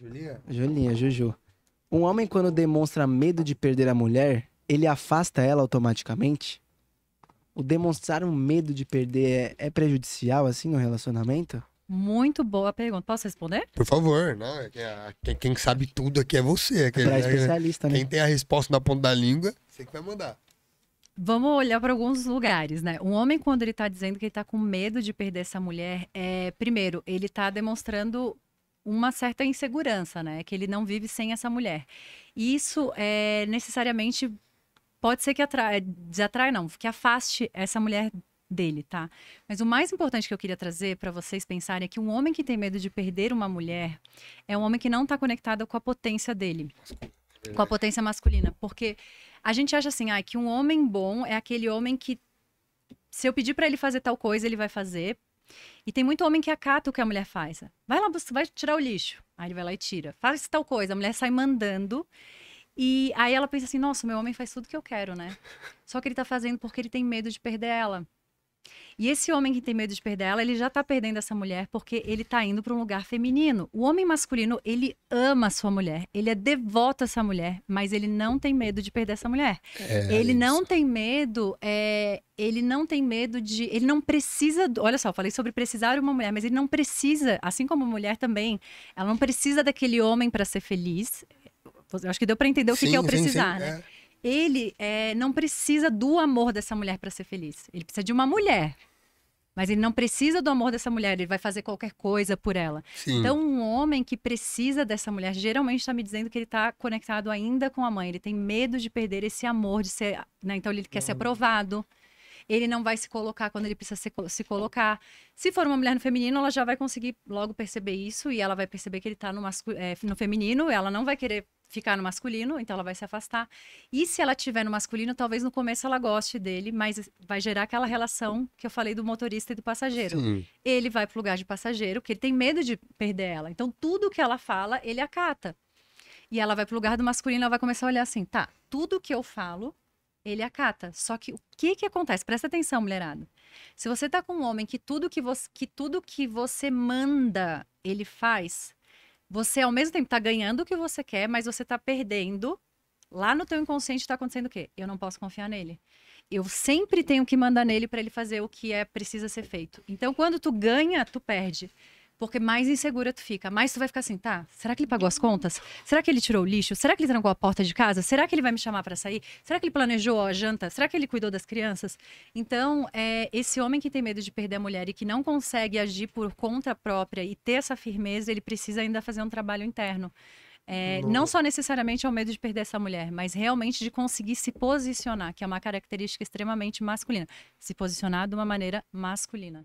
Julinha? Julinha, Juju. Um homem, quando demonstra medo de perder a mulher, ele afasta ela automaticamente? O demonstrar um medo de perder é, é prejudicial, assim, no relacionamento? Muito boa pergunta. Posso responder? Por favor, né? Quem, quem sabe tudo aqui é você. Aquele, é, é especialista, né? Quem tem a resposta na ponta da língua, você que vai mandar. Vamos olhar para alguns lugares, né? Um homem, quando ele está dizendo que ele está com medo de perder essa mulher, é, primeiro, ele está demonstrando uma certa insegurança, né? Que ele não vive sem essa mulher. E isso é necessariamente pode ser que atrai, eh, desatrai não, que afaste essa mulher dele, tá? Mas o mais importante que eu queria trazer para vocês pensarem é que um homem que tem medo de perder uma mulher é um homem que não está conectado com a potência dele, com a potência masculina, porque a gente acha assim, ah, que um homem bom é aquele homem que se eu pedir para ele fazer tal coisa, ele vai fazer, e tem muito homem que acata o que a mulher faz. Vai lá, vai tirar o lixo. Aí ele vai lá e tira. Faz tal coisa. A mulher sai mandando. E aí ela pensa assim: nossa, meu homem faz tudo que eu quero, né? Só que ele tá fazendo porque ele tem medo de perder ela. E esse homem que tem medo de perder ela, ele já tá perdendo essa mulher porque ele tá indo para um lugar feminino. O homem masculino, ele ama a sua mulher, ele é devoto a essa mulher, mas ele não tem medo de perder essa mulher. É, é ele isso. não tem medo, é, ele não tem medo de. Ele não precisa. Olha só, falei sobre precisar de uma mulher, mas ele não precisa, assim como a mulher também, ela não precisa daquele homem para ser feliz. Eu acho que deu para entender o sim, que, que é o precisar, sim, sim. né? É ele é, não precisa do amor dessa mulher para ser feliz. Ele precisa de uma mulher. Mas ele não precisa do amor dessa mulher, ele vai fazer qualquer coisa por ela. Sim. Então, um homem que precisa dessa mulher, geralmente está me dizendo que ele está conectado ainda com a mãe. Ele tem medo de perder esse amor, de ser. Né? Então, ele quer ser aprovado ele não vai se colocar quando ele precisa se, se, colocar. Se for uma mulher no feminino, ela já vai conseguir logo perceber isso e ela vai perceber que ele está no, é, no feminino, ela não vai querer ficar no masculino, então ela vai se afastar. E se ela tiver no masculino, talvez no começo ela goste dele, mas vai gerar aquela relação que eu falei do motorista e do passageiro. Sim. Ele vai pro lugar de passageiro, porque ele tem medo de perder ela. Então tudo que ela fala, ele acata. E ela vai pro lugar do masculino, ela vai começar a olhar assim, tá, tudo que eu falo, ele acata. Só que o que que acontece? Presta atenção, mulherada. Se você tá com um homem que tudo que você, que tudo que você manda, ele faz, você ao mesmo tempo está ganhando o que você quer, mas você está perdendo. Lá no teu inconsciente está acontecendo o quê? Eu não posso confiar nele. Eu sempre tenho que mandar nele para ele fazer o que é precisa ser feito. Então, quando tu ganha, tu perde. Porque mais insegura tu fica. Mais tu vai ficar assim, tá? Será que ele pagou as uhum. contas? Será que ele tirou o lixo? Será que ele trancou a porta de casa? Será que ele vai me chamar para sair? Será que ele planejou a janta? Será que ele cuidou das crianças? Então, é, esse homem que tem medo de perder a mulher e que não consegue agir por conta própria e ter essa firmeza, ele precisa ainda fazer um trabalho interno. É, não só necessariamente ao é medo de perder essa mulher, mas realmente de conseguir se posicionar, que é uma característica extremamente masculina. Se posicionar de uma maneira masculina